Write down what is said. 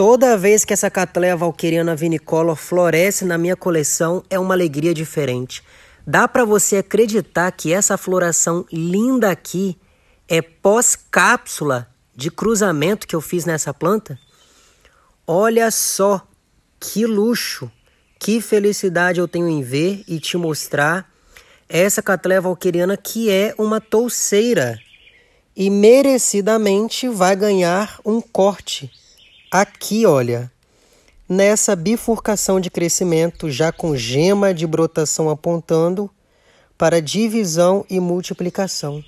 Toda vez que essa Catlea Valqueriana Vinicolor floresce na minha coleção, é uma alegria diferente. Dá para você acreditar que essa floração linda aqui é pós-cápsula de cruzamento que eu fiz nessa planta? Olha só que luxo, que felicidade eu tenho em ver e te mostrar essa Catlea Valqueriana que é uma touceira e merecidamente vai ganhar um corte Aqui, olha, nessa bifurcação de crescimento, já com gema de brotação apontando para divisão e multiplicação.